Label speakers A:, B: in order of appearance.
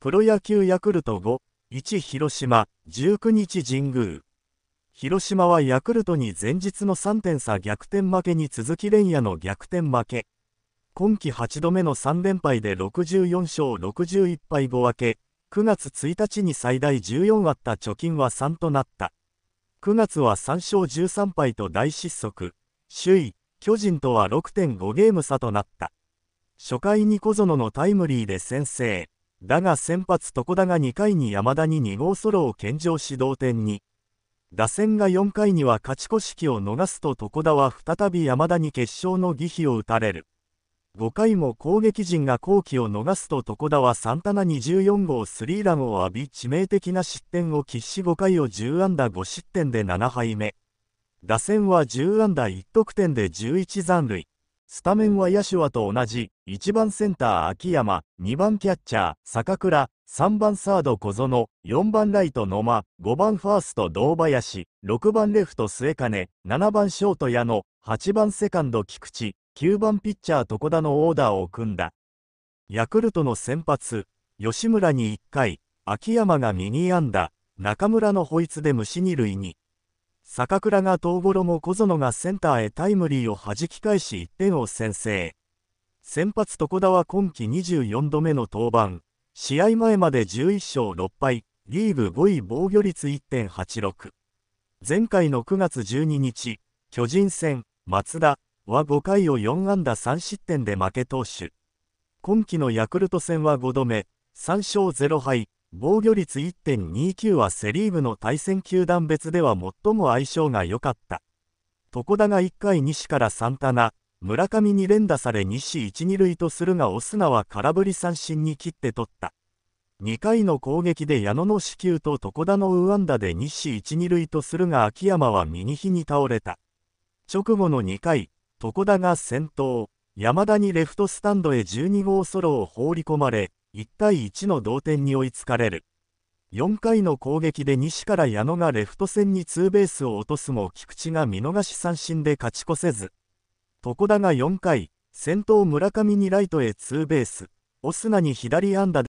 A: プロ野球ヤクルト5、1広島、19日神宮。広島はヤクルトに前日の3点差逆転負けに続き連夜の逆転負け。今季8度目の3連敗で64勝61敗5分け、9月1日に最大14あった貯金は3となった。9月は3勝13敗と大失速。首位、巨人とは6.5ゲーム差となった。初回に小園のタイムリーで先制。だが先発床田が2回に山田に2号ソロを献上し同点に。打線が4回には勝ち越し機を逃すと床田は再び山田に決勝の技比を打たれる。5回も攻撃陣が好機を逃すと床田はサンタナ24号スリーランを浴び致命的な失点を喫し5回を10安打5失点で7敗目。打線は10安打1得点で11残塁。スタメンは野手はと同じ、1番センター秋山、2番キャッチャー坂倉、3番サード小園、4番ライト野間、5番ファースト堂林、6番レフト末金、7番ショート矢野、8番セカンド菊池、9番ピッチャー床田のオーダーを組んだ。ヤクルトの先発、吉村に1回、秋山が右安打、中村のホイツで虫二塁に、坂倉が遠ボロも小園がセンターへタイムリーを弾き返し1点を先制。先発床田は今季24度目の登板。試合前まで11勝6敗、リーグ5位防御率1.86。前回の9月12日、巨人戦、松田は5回を4安打3失点で負け投手。今季のヤクルト戦は5度目、3勝0敗、防御率1.29はセ・リーグの対戦球団別では最も相性が良かった床田が1回西からサンタナ村上に連打され西 1・ 2塁とするがオスナは空振り三振に切って取った2回の攻撃で矢野の死球と床田の右安打で西 1・ 2塁とするが秋山は右ひに倒れた直後の2回床田が先頭山田にレフトスタンドへ12号ソロを放り込まれ1対1の同点に追いつかれる4回の攻撃で西から矢野がレフト線にツーベースを落とすも菊池が見逃し三振で勝ち越せず床田が4回先頭村上にライトへツーベースオスナに左安打で